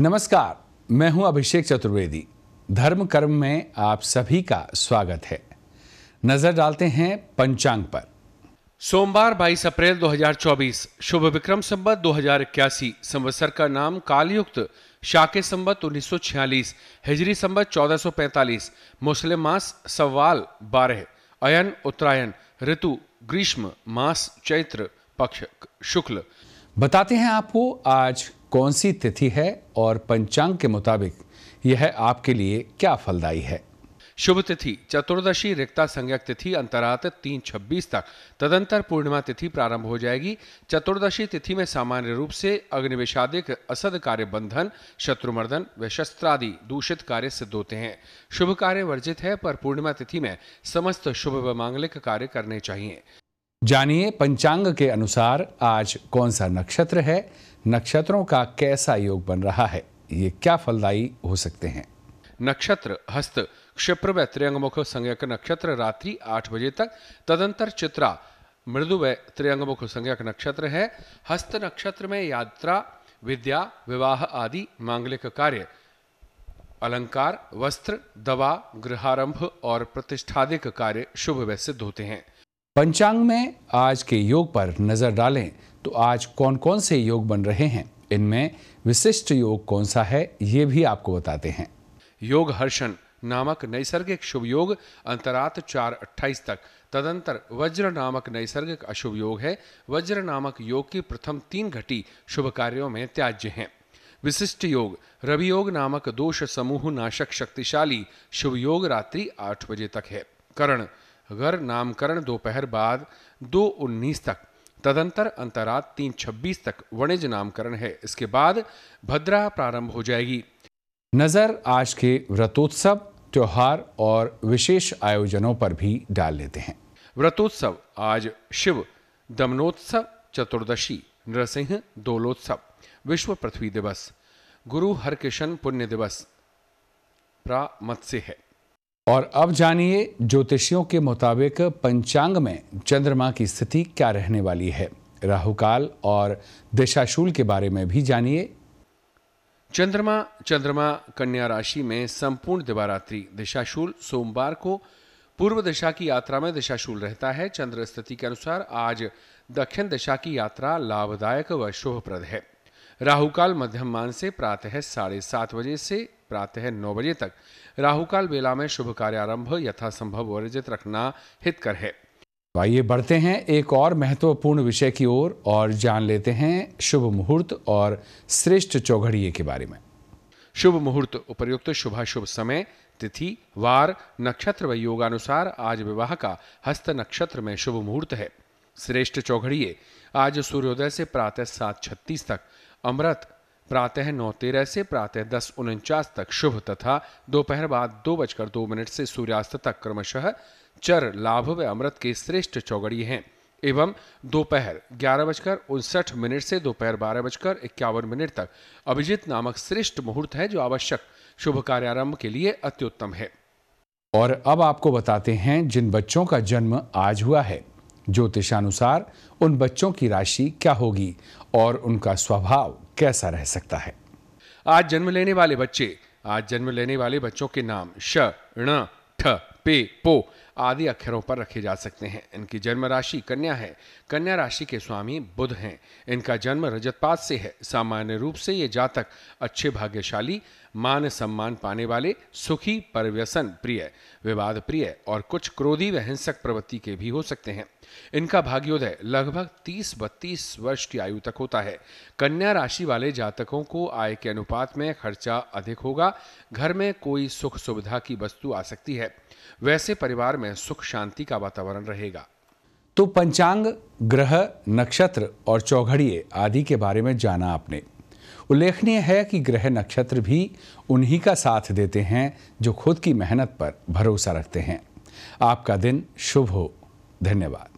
नमस्कार मैं हूं अभिषेक चतुर्वेदी धर्म कर्म में आप सभी का स्वागत है नजर डालते हैं पंचांग पर सोमवार 22 अप्रैल 2024 शुभ विक्रम संबत दो हजार इक्यासी संवत्सर का नाम कालयुक्त शाके संबत 1946 हिजरी संबत 1445 मुस्लिम मास सवाल बारह अयन उत्तरायण ऋतु ग्रीष्म मास चैत्र पक्ष शुक्ल बताते हैं आपको आज कौन सी तिथि है और पंचांग के मुताबिक यह आपके लिए क्या फलदायी है शुभ तिथि चतुर्दशी रिक्ता संज्ञक तिथि अंतरात तीन छब्बीस तक तदंतर पूर्णिमा तिथि प्रारंभ हो जाएगी चतुर्दशी तिथि में सामान्य रूप से अग्निवेशादिक असद कार्य बंधन शत्रुमर्दन व शस्त्रादि दूषित कार्य सिद्ध होते हैं शुभ कार्य वर्जित है पर पूर्णिमा तिथि में समस्त शुभ व मांगलिक कार्य करने चाहिए जानिए पंचांग के अनुसार आज कौन सा नक्षत्र है नक्षत्रों का कैसा योग बन रहा है ये क्या फलदायी हो सकते हैं नक्षत्र हस्त क्षिप्र व त्रियंगमुख संज्ञक नक्षत्र रात्रि आठ बजे तक तदंतर चित्रा मृदु व त्रियंगमुख संज्ञक नक्षत्र है हस्त नक्षत्र में यात्रा विद्या विवाह आदि मांगलिक कार्य अलंकार वस्त्र दवा गृहारंभ और प्रतिष्ठादिक कार्य शुभ व सिद्ध होते हैं पंचांग में आज के योग पर नजर डालें तो आज कौन कौन से योग बन रहे हैं इनमें विशिष्ट योग कौन सा है ये भी आपको बताते हैं योग हर्षण नामक नैसर्गिक शुभ योग अंतरात चार अट्ठाईस तक तदंतर वज्र नामक नैसर्गिक अशुभ योग है वज्र नामक योग की प्रथम तीन घटी शुभ कार्यों में त्याज्य हैं विशिष्ट योग रवि योग नामक दोष समूह नाशक शक्तिशाली शुभ योग रात्रि आठ बजे तक है करण अगर नामकरण दोपहर बाद दो उन्नीस तक तदंतर अंतरात तीन छब्बीस तक वणिज नामकरण है इसके बाद भद्रा प्रारंभ हो जाएगी नजर आज के व्रतोत्सव त्योहार और विशेष आयोजनों पर भी डाल लेते हैं व्रतोत्सव आज शिव दमनोत्सव चतुर्दशी नरसिंह दोलोत्सव विश्व पृथ्वी दिवस गुरु हरकिशन पुण्य दिवस मत्स्य है और अब जानिए ज्योतिषियों के मुताबिक पंचांग में चंद्रमा की स्थिति क्या रहने वाली है राहुकाल और दिशाशूल के बारे में भी जानिए चंद्रमा चंद्रमा कन्या राशि में संपूर्ण दिवारात्रि दिशाशूल सोमवार को पूर्व दिशा की यात्रा में दिशाशूल रहता है चंद्र स्थिति के अनुसार आज दक्षिण दिशा की यात्रा लाभदायक व शुभप्रद है राहुकाल मध्यम मान से प्रातः साढ़े सात बजे से प्रातः नौ बजे तक राहुकाल बेला में शुभ कार्य कार्यारंभ यथासंभव वर्जित रखना हितकर है तो आइए बढ़ते हैं एक और महत्वपूर्ण विषय की ओर और, और जान लेते हैं शुभ मुहूर्त और श्रेष्ठ चौघड़िए के बारे में शुभ मुहूर्त उपयुक्त शुभाशुभ समय तिथि वार नक्षत्र व योगानुसार आज विवाह का हस्त नक्षत्र में शुभ मुहूर्त है श्रेष्ठ चौघड़िए आज सूर्योदय से प्रातः सात छत्तीस तक अमृत प्रातः नौ तेरह से प्रातः दस उनचास तक शुभ तथा दोपहर बाद दो बजकर दो मिनट से सूर्यास्त तक क्रमशः चर लाभ व अमृत के श्रेष्ठ चौगड़ी हैं एवं दोपहर ग्यारह बजकर उनसठ मिनट से दोपहर बारह बजकर इक्यावन मिनट तक अभिजीत नामक श्रेष्ठ मुहूर्त है जो आवश्यक शुभ कार्यारंभ के लिए अत्युत्तम है और अब आपको बताते हैं जिन बच्चों का जन्म आज हुआ है ज्योतिषानुसार उन बच्चों की राशि क्या होगी और उनका स्वभाव कैसा रह सकता है आज जन्म लेने वाले बच्चे आज जन्म लेने वाले बच्चों के नाम श ण ठ पे पो आदि अक्षरों पर रखे जा सकते हैं इनकी जन्म राशि कन्या है कन्या राशि के स्वामी बुध हैं इनका जन्म रजतपात से है सामान्य रूप से ये जातक अच्छे भाग्यशाली मान सम्मान पाने वाले सुखी परव्यसन प्रिय विवाद प्रिय और कुछ क्रोधी व हिंसक प्रवृत्ति के भी हो सकते हैं इनका भाग्योदय लगभग 30 बत्तीस वर्ष की आयु तक होता है कन्या राशि वाले जातकों को आय के अनुपात में खर्चा अधिक होगा घर में कोई सुख सुविधा की वस्तु आ सकती है वैसे परिवार में सुख शांति का वातावरण रहेगा तो पंचांग ग्रह नक्षत्र और चौघड़िए आदि के बारे में जाना आपने उल्लेखनीय है कि ग्रह नक्षत्र भी उन्हीं का साथ देते हैं जो खुद की मेहनत पर भरोसा रखते हैं आपका दिन शुभ हो धन्यवाद